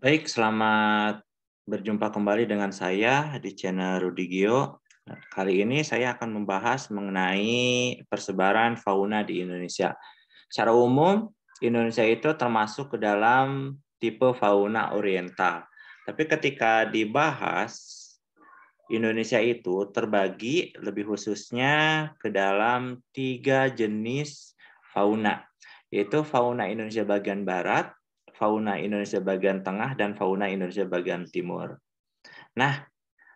Baik, selamat berjumpa kembali dengan saya di channel Rudigio. Kali ini saya akan membahas mengenai persebaran fauna di Indonesia. Secara umum, Indonesia itu termasuk ke dalam tipe fauna oriental. Tapi ketika dibahas, Indonesia itu terbagi lebih khususnya ke dalam tiga jenis fauna, yaitu fauna Indonesia bagian barat, fauna Indonesia bagian tengah dan fauna Indonesia bagian timur. Nah,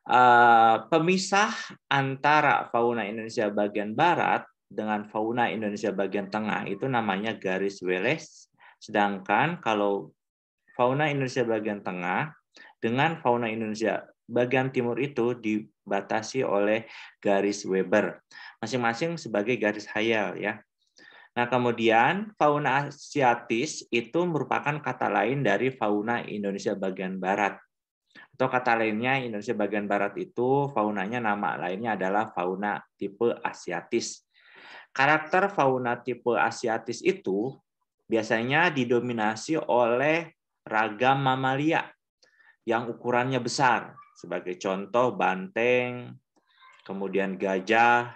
eh, pemisah antara fauna Indonesia bagian barat dengan fauna Indonesia bagian tengah itu namanya garis Welles. Sedangkan kalau fauna Indonesia bagian tengah dengan fauna Indonesia bagian timur itu dibatasi oleh garis Weber masing-masing sebagai garis hayal ya. Nah, kemudian fauna asiatis itu merupakan kata lain dari fauna Indonesia bagian barat. Atau kata lainnya Indonesia bagian barat itu faunanya nama lainnya adalah fauna tipe asiatis. Karakter fauna tipe asiatis itu biasanya didominasi oleh ragam mamalia yang ukurannya besar. Sebagai contoh banteng, kemudian gajah,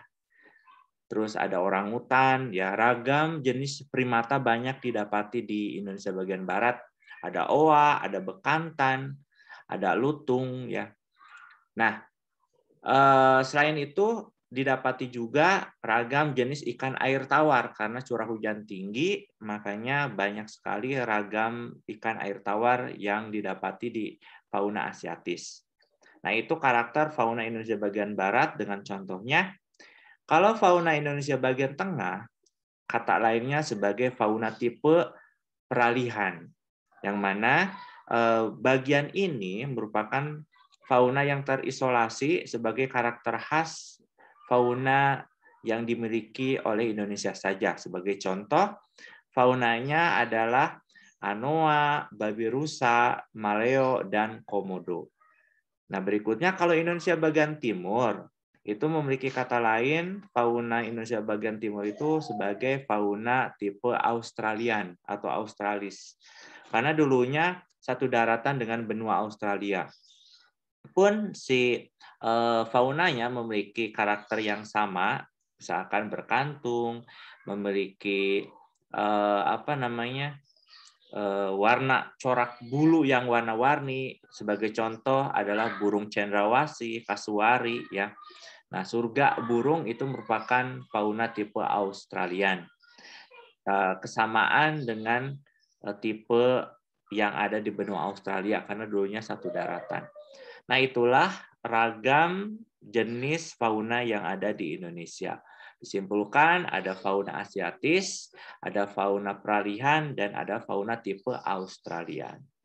terus ada orang hutan, ya ragam jenis primata banyak didapati di Indonesia bagian barat. Ada oa, ada bekantan, ada lutung, ya. Nah, eh, selain itu didapati juga ragam jenis ikan air tawar karena curah hujan tinggi, makanya banyak sekali ragam ikan air tawar yang didapati di fauna asiatis. Nah, itu karakter fauna Indonesia bagian barat dengan contohnya kalau fauna Indonesia bagian tengah, kata lainnya sebagai fauna tipe peralihan, yang mana eh, bagian ini merupakan fauna yang terisolasi sebagai karakter khas fauna yang dimiliki oleh Indonesia saja. Sebagai contoh, faunanya adalah anoa, babi rusa, maleo, dan komodo. Nah, berikutnya kalau Indonesia bagian timur, itu memiliki kata lain fauna Indonesia bagian timur itu sebagai fauna tipe Australian atau Australis. Karena dulunya satu daratan dengan benua Australia. Pun si e, faunanya memiliki karakter yang sama, misalkan berkantung, memiliki e, apa namanya? E, warna corak bulu yang warna-warni. Sebagai contoh adalah burung cendrawasih, kasuari ya Nah, surga burung itu merupakan fauna tipe Australian. Eh, kesamaan dengan eh, tipe yang ada di benua Australia karena dulunya satu daratan. Nah, itulah ragam jenis fauna yang ada di Indonesia. Disimpulkan ada fauna asiatis, ada fauna peralihan, dan ada fauna tipe Australian.